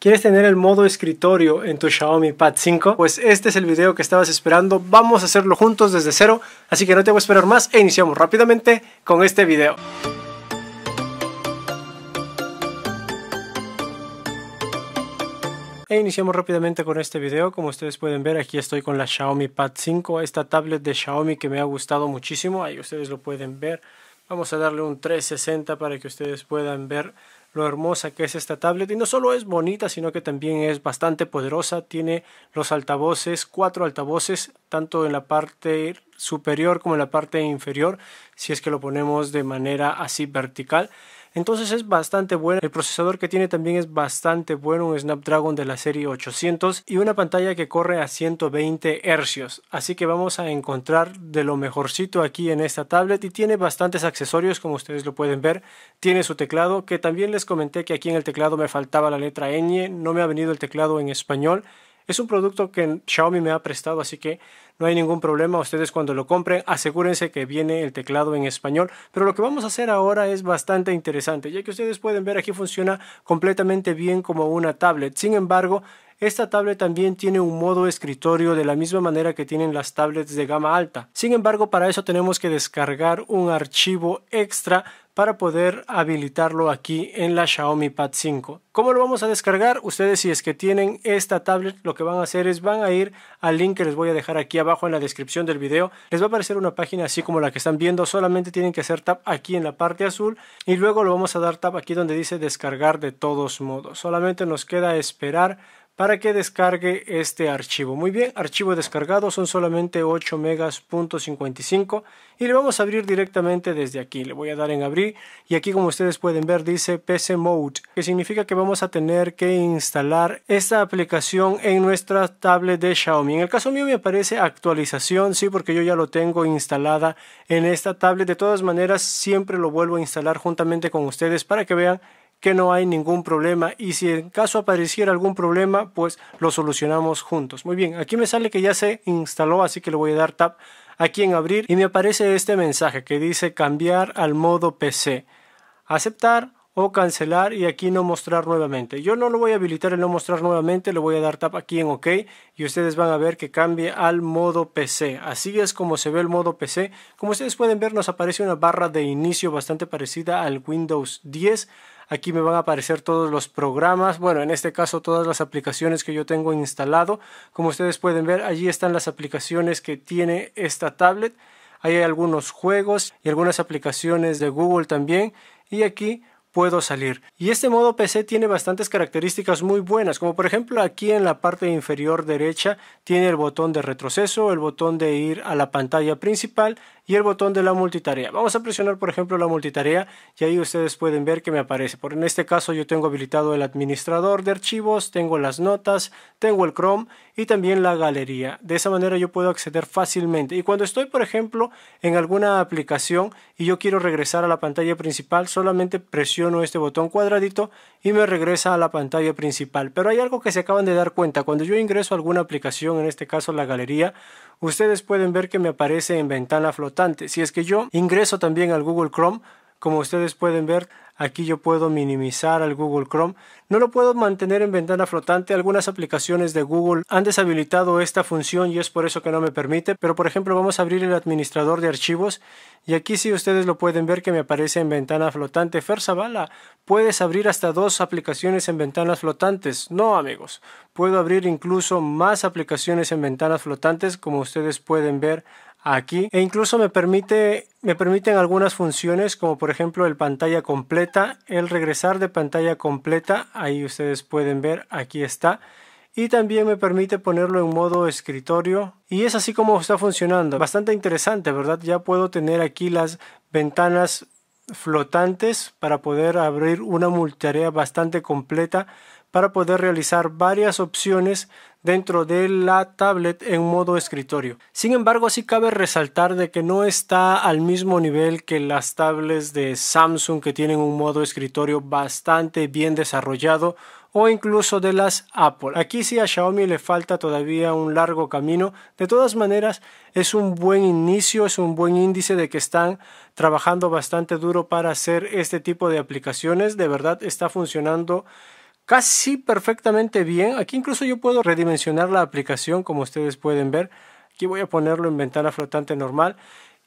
¿Quieres tener el modo escritorio en tu Xiaomi Pad 5? Pues este es el video que estabas esperando, vamos a hacerlo juntos desde cero, así que no te voy a esperar más e iniciamos rápidamente con este video. E iniciamos rápidamente con este video, como ustedes pueden ver aquí estoy con la Xiaomi Pad 5, esta tablet de Xiaomi que me ha gustado muchísimo, ahí ustedes lo pueden ver, vamos a darle un 360 para que ustedes puedan ver lo hermosa que es esta tablet. Y no solo es bonita, sino que también es bastante poderosa. Tiene los altavoces, cuatro altavoces, tanto en la parte superior como en la parte inferior, si es que lo ponemos de manera así vertical. Entonces es bastante bueno. El procesador que tiene también es bastante bueno, un Snapdragon de la serie 800 y una pantalla que corre a 120 Hz. Así que vamos a encontrar de lo mejorcito aquí en esta tablet y tiene bastantes accesorios como ustedes lo pueden ver. Tiene su teclado que también les comenté que aquí en el teclado me faltaba la letra ñ, no me ha venido el teclado en español. Es un producto que Xiaomi me ha prestado, así que no hay ningún problema. Ustedes cuando lo compren, asegúrense que viene el teclado en español. Pero lo que vamos a hacer ahora es bastante interesante, ya que ustedes pueden ver aquí funciona completamente bien como una tablet. Sin embargo, esta tablet también tiene un modo escritorio de la misma manera que tienen las tablets de gama alta. Sin embargo, para eso tenemos que descargar un archivo extra para poder habilitarlo aquí en la Xiaomi Pad 5. ¿Cómo lo vamos a descargar? Ustedes si es que tienen esta tablet lo que van a hacer es van a ir al link que les voy a dejar aquí abajo en la descripción del video. Les va a aparecer una página así como la que están viendo. Solamente tienen que hacer tap aquí en la parte azul y luego lo vamos a dar tap aquí donde dice descargar de todos modos. Solamente nos queda esperar para que descargue este archivo. Muy bien, archivo descargado, son solamente 8 megas.55 y le vamos a abrir directamente desde aquí. Le voy a dar en abrir y aquí como ustedes pueden ver dice PC Mode, que significa que vamos a tener que instalar esta aplicación en nuestra tablet de Xiaomi. En el caso mío me aparece actualización, sí, porque yo ya lo tengo instalada en esta tablet. De todas maneras, siempre lo vuelvo a instalar juntamente con ustedes para que vean que no hay ningún problema y si en caso apareciera algún problema, pues lo solucionamos juntos. Muy bien, aquí me sale que ya se instaló, así que le voy a dar tap aquí en abrir y me aparece este mensaje que dice cambiar al modo PC. Aceptar, o cancelar y aquí no mostrar nuevamente. Yo no lo voy a habilitar en no mostrar nuevamente, le voy a dar tap aquí en OK y ustedes van a ver que cambie al modo PC. Así es como se ve el modo PC. Como ustedes pueden ver nos aparece una barra de inicio bastante parecida al Windows 10. Aquí me van a aparecer todos los programas, bueno, en este caso todas las aplicaciones que yo tengo instalado. Como ustedes pueden ver, allí están las aplicaciones que tiene esta tablet. Ahí hay algunos juegos y algunas aplicaciones de Google también. Y aquí puedo salir. Y este modo PC tiene bastantes características muy buenas, como por ejemplo aquí en la parte inferior derecha tiene el botón de retroceso, el botón de ir a la pantalla principal y el botón de la multitarea. Vamos a presionar por ejemplo la multitarea y ahí ustedes pueden ver que me aparece. Por en este caso yo tengo habilitado el administrador de archivos, tengo las notas, tengo el Chrome y también la galería. De esa manera yo puedo acceder fácilmente. Y cuando estoy por ejemplo en alguna aplicación y yo quiero regresar a la pantalla principal, solamente presiono presiono este botón cuadradito y me regresa a la pantalla principal. Pero hay algo que se acaban de dar cuenta. Cuando yo ingreso a alguna aplicación, en este caso la galería, ustedes pueden ver que me aparece en ventana flotante. Si es que yo ingreso también al Google Chrome, como ustedes pueden ver, aquí yo puedo minimizar al Google Chrome. No lo puedo mantener en ventana flotante. Algunas aplicaciones de Google han deshabilitado esta función y es por eso que no me permite. Pero por ejemplo vamos a abrir el administrador de archivos y aquí sí ustedes lo pueden ver que me aparece en ventana flotante. Fer Zavala, puedes abrir hasta dos aplicaciones en ventanas flotantes. No amigos, puedo abrir incluso más aplicaciones en ventanas flotantes como ustedes pueden ver aquí e incluso me permite me permiten algunas funciones como por ejemplo el pantalla completa, el regresar de pantalla completa, ahí ustedes pueden ver, aquí está. Y también me permite ponerlo en modo escritorio. Y es así como está funcionando. Bastante interesante, ¿verdad? Ya puedo tener aquí las ventanas flotantes para poder abrir una multitarea bastante completa para poder realizar varias opciones dentro de la tablet en modo escritorio. Sin embargo, sí cabe resaltar de que no está al mismo nivel que las tablets de Samsung que tienen un modo escritorio bastante bien desarrollado o incluso de las Apple. Aquí sí a Xiaomi le falta todavía un largo camino. De todas maneras, es un buen inicio, es un buen índice de que están trabajando bastante duro para hacer este tipo de aplicaciones. De verdad está funcionando casi perfectamente bien. Aquí incluso yo puedo redimensionar la aplicación como ustedes pueden ver. Aquí voy a ponerlo en ventana flotante normal.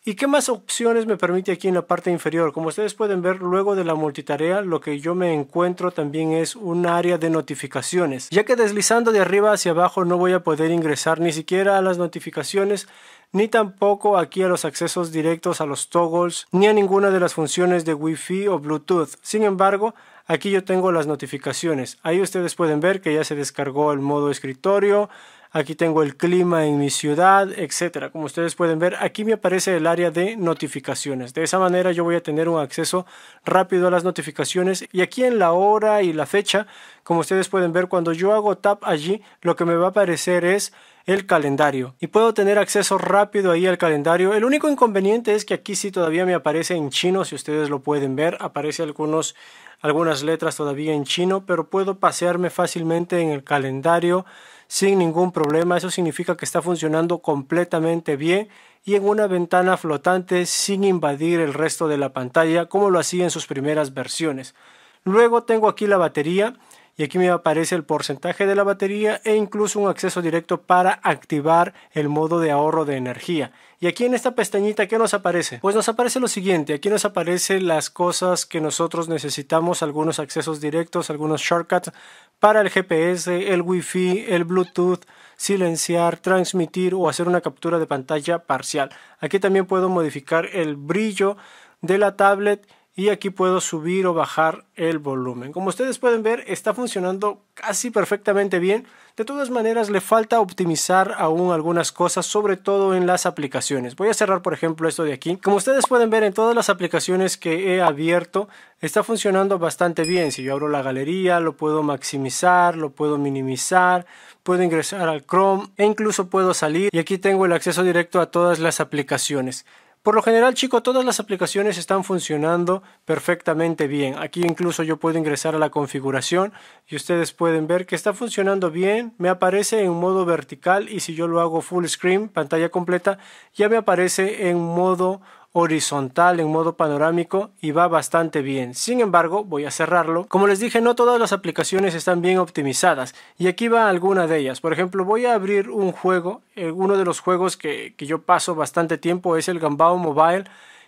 ¿Y qué más opciones me permite aquí en la parte inferior? Como ustedes pueden ver, luego de la multitarea, lo que yo me encuentro también es un área de notificaciones. Ya que deslizando de arriba hacia abajo no voy a poder ingresar ni siquiera a las notificaciones, ni tampoco aquí a los accesos directos a los toggles, ni a ninguna de las funciones de Wi-Fi o Bluetooth. Sin embargo, aquí yo tengo las notificaciones. Ahí ustedes pueden ver que ya se descargó el modo escritorio, aquí tengo el clima en mi ciudad, etcétera. Como ustedes pueden ver, aquí me aparece el área de notificaciones. De esa manera yo voy a tener un acceso rápido a las notificaciones y aquí en la hora y la fecha, como ustedes pueden ver, cuando yo hago tap allí, lo que me va a aparecer es el calendario y puedo tener acceso rápido ahí al calendario. El único inconveniente es que aquí sí todavía me aparece en chino, si ustedes lo pueden ver, aparece algunos algunas letras todavía en chino, pero puedo pasearme fácilmente en el calendario sin ningún problema. Eso significa que está funcionando completamente bien y en una ventana flotante sin invadir el resto de la pantalla como lo hacía en sus primeras versiones. Luego tengo aquí la batería y aquí me aparece el porcentaje de la batería e incluso un acceso directo para activar el modo de ahorro de energía. Y aquí en esta pestañita, ¿qué nos aparece? Pues nos aparece lo siguiente, aquí nos aparecen las cosas que nosotros necesitamos, algunos accesos directos, algunos shortcuts para el GPS, el Wi-Fi, el Bluetooth, silenciar, transmitir o hacer una captura de pantalla parcial. Aquí también puedo modificar el brillo de la tablet y aquí puedo subir o bajar el volumen. Como ustedes pueden ver, está funcionando casi perfectamente bien. De todas maneras, le falta optimizar aún algunas cosas, sobre todo en las aplicaciones. Voy a cerrar, por ejemplo, esto de aquí. Como ustedes pueden ver, en todas las aplicaciones que he abierto, está funcionando bastante bien. Si yo abro la galería, lo puedo maximizar, lo puedo minimizar, puedo ingresar al Chrome e incluso puedo salir. Y aquí tengo el acceso directo a todas las aplicaciones. Por lo general, chicos, todas las aplicaciones están funcionando perfectamente bien. Aquí incluso yo puedo ingresar a la configuración y ustedes pueden ver que está funcionando bien. Me aparece en modo vertical y si yo lo hago full screen, pantalla completa, ya me aparece en modo horizontal en modo panorámico y va bastante bien. Sin embargo, voy a cerrarlo. Como les dije, no todas las aplicaciones están bien optimizadas y aquí va alguna de ellas. Por ejemplo, voy a abrir un juego. Eh, uno de los juegos que, que yo paso bastante tiempo es el Gambao Mobile.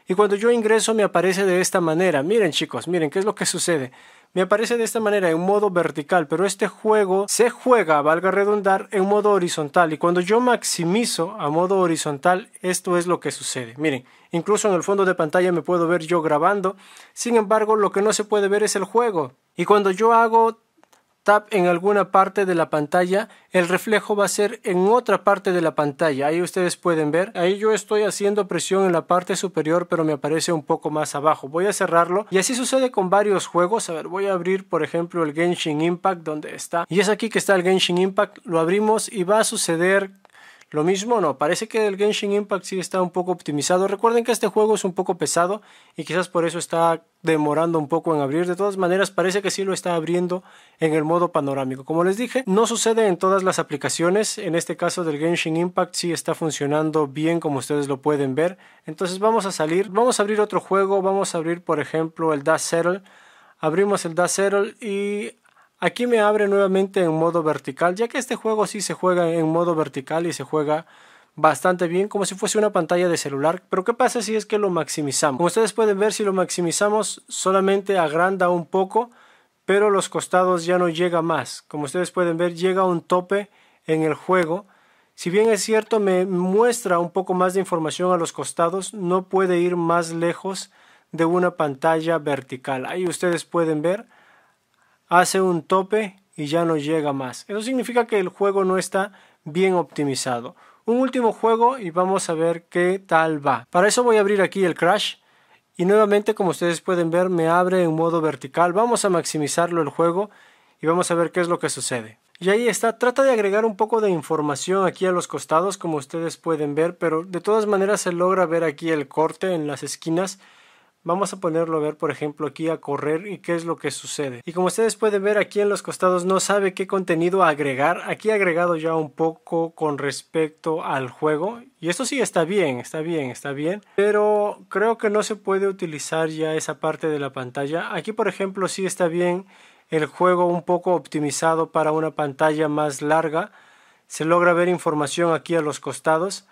Y cuando yo ingreso me aparece de esta manera. Miren chicos, miren qué es lo que sucede me aparece de esta manera en modo vertical, pero este juego se juega, valga redundar, en modo horizontal y cuando yo maximizo a modo horizontal, esto es lo que sucede. Miren, incluso en el fondo de pantalla me puedo ver yo grabando, sin embargo lo que no se puede ver es el juego. Y cuando yo hago tap en alguna parte de la pantalla, el reflejo va a ser en otra parte de la pantalla. Ahí ustedes pueden ver. Ahí yo estoy haciendo presión en la parte superior, pero me aparece un poco más abajo. Voy a cerrarlo. Y así sucede con varios juegos. A ver, voy a abrir, por ejemplo, el Genshin Impact, donde está. Y es aquí que está el Genshin Impact. Lo abrimos y va a suceder lo mismo no, parece que el Genshin Impact sí está un poco optimizado. Recuerden que este juego es un poco pesado y quizás por eso está demorando un poco en abrir. De todas maneras, parece que sí lo está abriendo en el modo panorámico. Como les dije, no sucede en todas las aplicaciones. En este caso del Genshin Impact sí está funcionando bien como ustedes lo pueden ver. Entonces vamos a salir, vamos a abrir otro juego, vamos a abrir por ejemplo el Dust Settle. Abrimos el Dust Settle y Aquí me abre nuevamente en modo vertical, ya que este juego sí se juega en modo vertical y se juega bastante bien como si fuese una pantalla de celular pero qué pasa si es que lo maximizamos como ustedes pueden ver si lo maximizamos solamente agranda un poco pero los costados ya no llega más como ustedes pueden ver llega un tope en el juego si bien es cierto me muestra un poco más de información a los costados no puede ir más lejos de una pantalla vertical ahí ustedes pueden ver hace un tope y ya no llega más. Eso significa que el juego no está bien optimizado. Un último juego y vamos a ver qué tal va. Para eso voy a abrir aquí el Crash. Y nuevamente como ustedes pueden ver me abre en modo vertical. Vamos a maximizarlo el juego y vamos a ver qué es lo que sucede. Y ahí está, trata de agregar un poco de información aquí a los costados como ustedes pueden ver, pero de todas maneras se logra ver aquí el corte en las esquinas Vamos a ponerlo a ver, por ejemplo, aquí a correr y qué es lo que sucede. Y como ustedes pueden ver aquí en los costados no sabe qué contenido agregar. Aquí agregado ya un poco con respecto al juego. Y esto sí está bien, está bien, está bien. Pero creo que no se puede utilizar ya esa parte de la pantalla. Aquí, por ejemplo, sí está bien el juego un poco optimizado para una pantalla más larga. Se logra ver información aquí a los costados.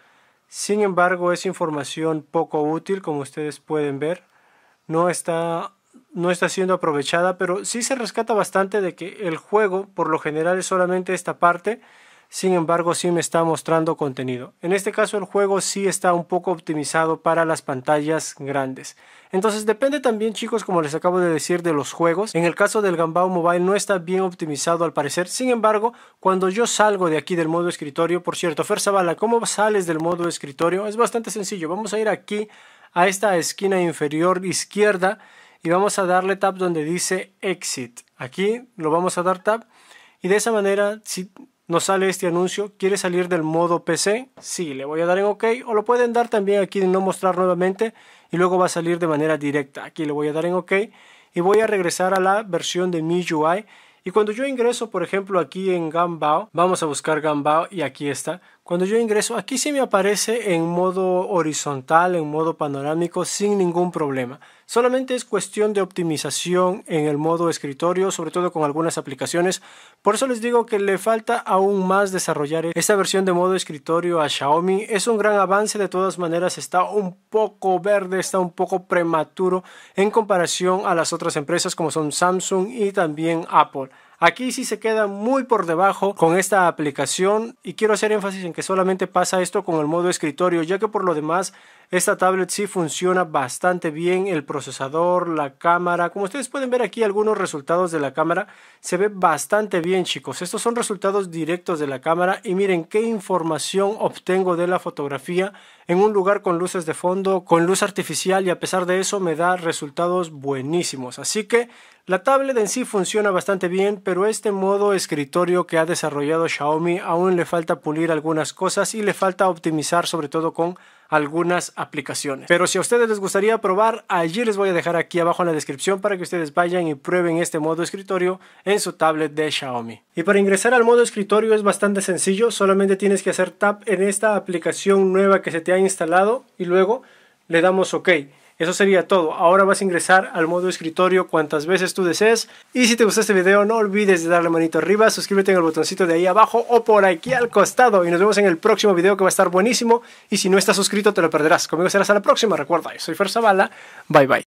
Sin embargo, es información poco útil, como ustedes pueden ver no está no está siendo aprovechada, pero sí se rescata bastante de que el juego por lo general es solamente esta parte, sin embargo sí me está mostrando contenido. En este caso el juego sí está un poco optimizado para las pantallas grandes. Entonces depende también chicos, como les acabo de decir, de los juegos. En el caso del Gambao Mobile no está bien optimizado al parecer, sin embargo, cuando yo salgo de aquí del modo escritorio, por cierto, Fer Zavala, ¿cómo sales del modo escritorio? Es bastante sencillo, vamos a ir aquí a esta esquina inferior izquierda y vamos a darle tap donde dice exit. Aquí lo vamos a dar tap y de esa manera si nos sale este anuncio, ¿quiere salir del modo PC? Sí, le voy a dar en OK o lo pueden dar también aquí en no mostrar nuevamente y luego va a salir de manera directa. Aquí le voy a dar en OK y voy a regresar a la versión de mi UI y cuando yo ingreso, por ejemplo, aquí en Gambao, vamos a buscar Gambao y aquí está. Cuando yo ingreso, aquí sí me aparece en modo horizontal, en modo panorámico, sin ningún problema. Solamente es cuestión de optimización en el modo escritorio, sobre todo con algunas aplicaciones. Por eso les digo que le falta aún más desarrollar esta versión de modo escritorio a Xiaomi. Es un gran avance, de todas maneras está un poco verde, está un poco prematuro en comparación a las otras empresas como son Samsung y también Apple. Aquí sí se queda muy por debajo con esta aplicación y quiero hacer énfasis en que solamente pasa esto con el modo escritorio, ya que por lo demás esta tablet sí funciona bastante bien, el procesador, la cámara, como ustedes pueden ver aquí algunos resultados de la cámara, se ve bastante bien chicos. Estos son resultados directos de la cámara y miren qué información obtengo de la fotografía en un lugar con luces de fondo, con luz artificial y a pesar de eso me da resultados buenísimos. Así que la tablet en sí funciona bastante bien, pero este modo escritorio que ha desarrollado Xiaomi aún le falta pulir algunas cosas y le falta optimizar sobre todo con algunas aplicaciones. Pero si a ustedes les gustaría probar, allí les voy a dejar aquí abajo en la descripción para que ustedes vayan y prueben este modo escritorio en su tablet de Xiaomi. Y para ingresar al modo escritorio es bastante sencillo, solamente tienes que hacer tap en esta aplicación nueva que se te ha instalado y luego le damos OK. Eso sería todo. Ahora vas a ingresar al modo escritorio cuantas veces tú desees. Y si te gustó este video, no olvides de darle manito arriba, suscríbete en el botoncito de ahí abajo o por aquí al costado. Y nos vemos en el próximo video que va a estar buenísimo. Y si no estás suscrito, te lo perderás. Conmigo serás a la próxima. Recuerda, soy Fer Zavala. Bye bye.